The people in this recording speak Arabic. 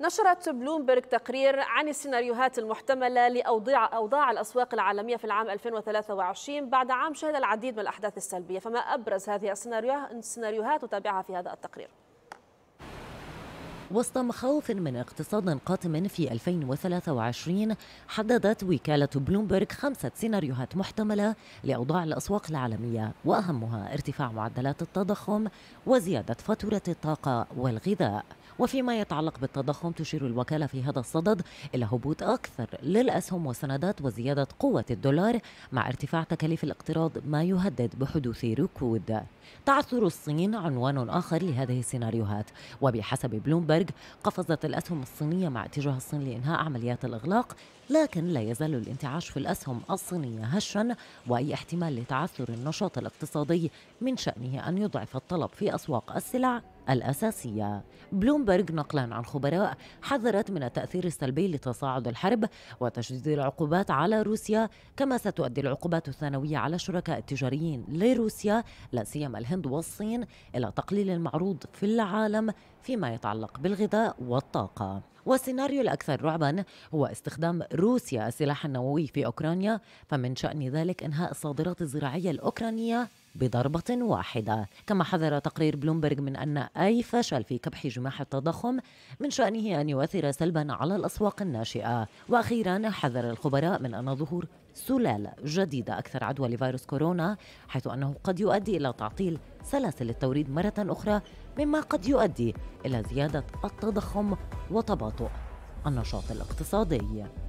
نشرت بلومبرغ تقرير عن السيناريوهات المحتملة لأوضاع أوضاع الأسواق العالمية في العام 2023 بعد عام شهد العديد من الأحداث السلبية فما أبرز هذه السيناريوهات وتابعها في هذا التقرير وسط مخاوف من اقتصاد قاتم في 2023 حددت وكالة بلومبرغ خمسة سيناريوهات محتملة لأوضاع الأسواق العالمية وأهمها ارتفاع معدلات التضخم وزيادة فاتورة الطاقة والغذاء وفيما يتعلق بالتضخم تشير الوكالة في هذا الصدد إلى هبوط أكثر للأسهم والسندات وزيادة قوة الدولار مع ارتفاع تكاليف الاقتراض ما يهدد بحدوث ركود تعثر الصين عنوان آخر لهذه السيناريوهات وبحسب بلومبرج قفزت الأسهم الصينية مع اتجاه الصين لإنهاء عمليات الإغلاق لكن لا يزال الانتعاش في الأسهم الصينية هشا وأي احتمال لتعثر النشاط الاقتصادي من شأنه أن يضعف الطلب في أسواق السلع الأساسية بلومبرج نقلا عن خبراء حذرت من التأثير السلبي لتصاعد الحرب وتشديد العقوبات على روسيا كما ستؤدي العقوبات الثانوية على الشركاء التجاريين لروسيا لا سيما الهند والصين إلى تقليل المعروض في العالم فيما يتعلق بالغذاء والطاقة والسيناريو الأكثر رعبا هو استخدام روسيا السلاح النووي في أوكرانيا فمن شأن ذلك إنهاء الصادرات الزراعية الأوكرانية بضربة واحدة كما حذر تقرير بلومبرغ من أن أي فشل في كبح جماح التضخم من شأنه أن يؤثر سلبا على الأسواق الناشئة وأخيرا حذر الخبراء من أن ظهور سلالة جديدة أكثر عدوى لفيروس كورونا حيث أنه قد يؤدي إلى تعطيل سلاسل التوريد مرة أخرى مما قد يؤدي إلى زيادة التضخم وتباطؤ النشاط الاقتصادي